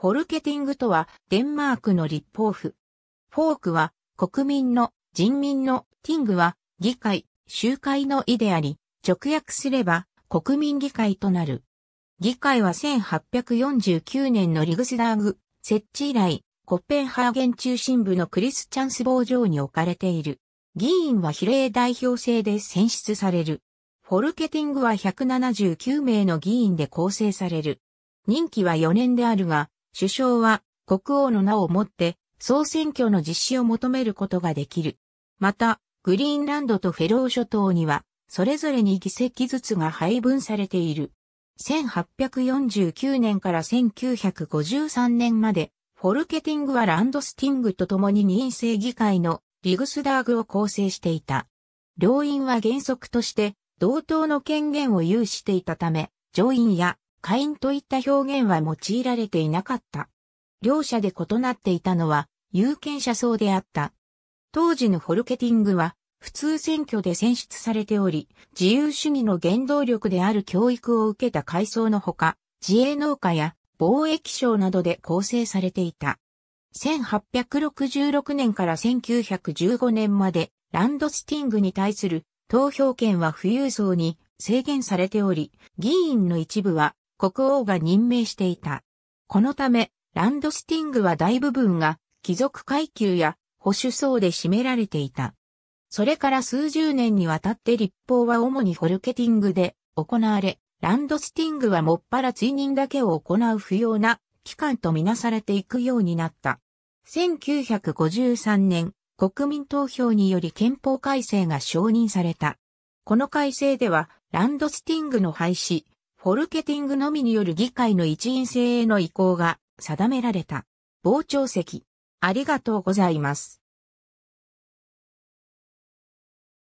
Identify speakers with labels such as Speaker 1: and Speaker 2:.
Speaker 1: フォルケティングとは、デンマークの立法府。フォークは、国民の、人民の、ティングは、議会、集会の意であり、直訳すれば、国民議会となる。議会は1849年のリグスダーグ設置以来、コッペンハーゲン中心部のクリスチャンス傍上に置かれている。議員は比例代表制で選出される。フォルケティングは179名の議員で構成される。任期は4年であるが、首相は国王の名をもって総選挙の実施を求めることができる。また、グリーンランドとフェロー諸島には、それぞれに議席ずつが配分されている。1849年から1953年まで、フォルケティングはランドスティングと共に任制議会のリグスダーグを構成していた。両院は原則として同等の権限を有していたため、上院や会員といった表現は用いられていなかった。両者で異なっていたのは、有権者層であった。当時のフォルケティングは、普通選挙で選出されており、自由主義の原動力である教育を受けた階層のほか、自営農家や貿易省などで構成されていた。1866年から1915年まで、ランドスティングに対する投票権は富裕層に制限されており、議員の一部は国王が任命していた。このため、ランドスティングは大部分が貴族階級や保守層で占められていた。それから数十年にわたって立法は主にホルケティングで行われ、ランドスティングはもっぱら追認だけを行う不要な機関とみなされていくようになった。1953年、国民投票により憲法改正が承認された。この改正では、ランドスティングの廃止、フォルケティングのみによる議会の一員制への移行が定められた。傍聴席。ありがとうございます。